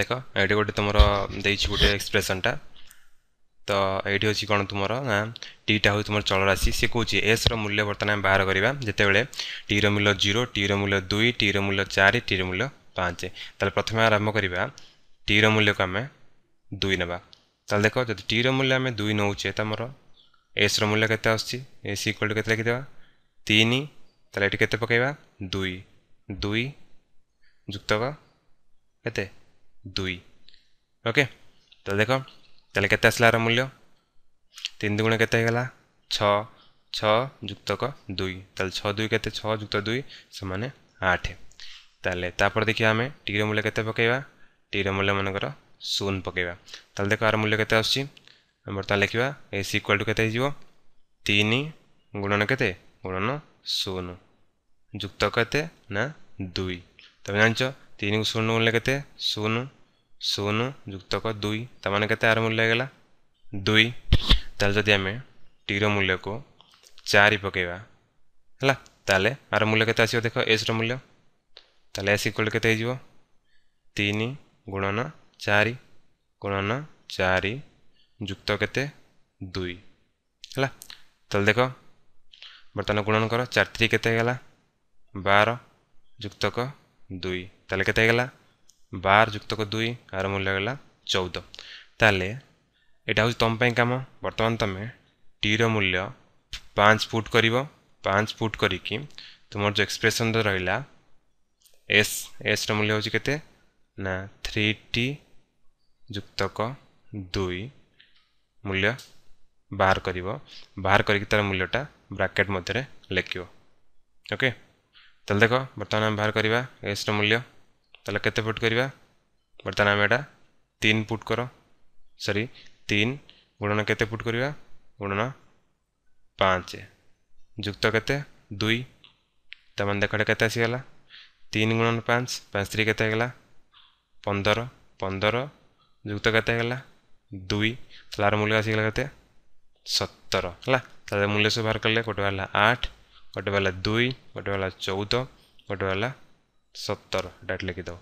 দেখ এটি গোটে তোমার দিয়েছি গোটে এক্সপ্রেসনটা তো এইটি হচ্ছে কোণ তোমার না টিটা হচ্ছে তোমার চলরাশি সে কৌছি এস রূল্য বর্তমানে আমি বাহার করা যেতবে টি রূল্য জিরো টি রূল্য দুই টি রূল্য চারি টি রূল্য পাঁচ তাহলে প্রথমে আরম্ভ করা টি রূল্যক আমি দুই নেবা তাহলে দেখ যদি টি রূল্য আমি দুই নৌছে তোমার এস রূল্য কেতে আসছে এস ইকুয়াল টু কেতে লিখিদেবা তিন তাহলে এটি কেতে পকাইবা দুই দুই যুক্তক কেতে দুই ওকে তাহলে দেখ তাহলে কেতে আসলা আর মূল্য তিন দুগুণ কেতে হয়ে ছ ছ যুক্তক দুই তাহলে ছ দুই কেতে ছ যুক্ত দুই সে আঠ তাহলে তাপরে দেখিয়া আমি টির মূল্য কেতে পকাইবা টির মূল্য মনেকর শূন্য পকাইবা তাহলে দেখ আর মূল্য কেতে আসছে বর্তমান লিখবা এস ইকুয়াল টু কেতে হয়ে তিন গুণন কেতে গুণন শূন্য যুক্ত কেতে না দুই তুমি জানিছ ତିନିକୁ ଶୂନ ଗୁଣିଲେ କେତେ ଶୂନ ଶୂନ ଯୁକ୍ତକ ଦୁଇ ତା ମାନେ କେତେ ଆର ମୂଲ୍ୟ ହେଇଗଲା ଦୁଇ ତାହେଲେ ଯଦି ଆମେ ଟିର ମୂଲ୍ୟକୁ ଚାରି ପକାଇବା ହେଲା ତାହେଲେ ଆର ମୂଲ୍ୟ କେତେ ଆସିବ ଦେଖ ଏସ୍ର ମୂଲ୍ୟ ତାହେଲେ ଏସ୍ ଇକ୍ୱାଲ୍ କେତେ ହେଇଯିବ ତିନି ଗୁଣନ ଚାରି ଗୁଣନ ଚାରି ଯୁକ୍ତ କେତେ ଦୁଇ ହେଲା ତାହେଲେ ଦେଖ ବର୍ତ୍ତମାନ ଗୁଣନ କର ଚାରି କେତେ ହେଇଗଲା ବାର ଯୁକ୍ତକ ଦୁଇ তাহলে কেতে হয়ে গেল বার যুক্ত কর দুই আর মূল্য হয়ে গেল চৌদ তাহলে এটা হচ্ছে তোম পাই কাম বর্তমান তুমি টির মূল্য পাঁচ পুট করিব পাঁচ পুট করিকি তোমার যে এক্সপ্রেসন রহিলা এস এসর মূল্য হচ্ছে কেতে না থ্রি টি যুক্তক দুই মূল্য ବାହାର କରିବ ବାହାର କରିକି ତା'ର ମୂଲ୍ୟଟା ବ୍ରାକେଟ୍ ମଧ୍ୟରେ ଲେଖିବ ଓକେ ତାହେଲେ ଦେଖ ବର୍ତ୍ତମାନ ଆମେ ବାହାର କରିବା ଏସ୍ର ମୂଲ୍ୟ তাহলে কেতে পুট করা বর্তমান আমি এটা তিন পুট কর সরি তিন গুণন কেতে পুট করা গুণন পাঁচ যুক্ত কেতে দুই তার মানে দেখ কেতে আসিগাল তিন গুণন পাঁচ পাঁচ থ্রি কেতে হয়ে গেল পনের পনের যুক্ত কেতে হয়ে গেল দুই তাহলে আর মূল্য আসিগাল কেতে সতের হল তাহলে মূল্য সব বাহার কলে গোটে বাহারা আট গোটে বাহারা দুই গোটে বাহারা চৌদ গোটে বাহারা સત્તર એટલે લખી દઉં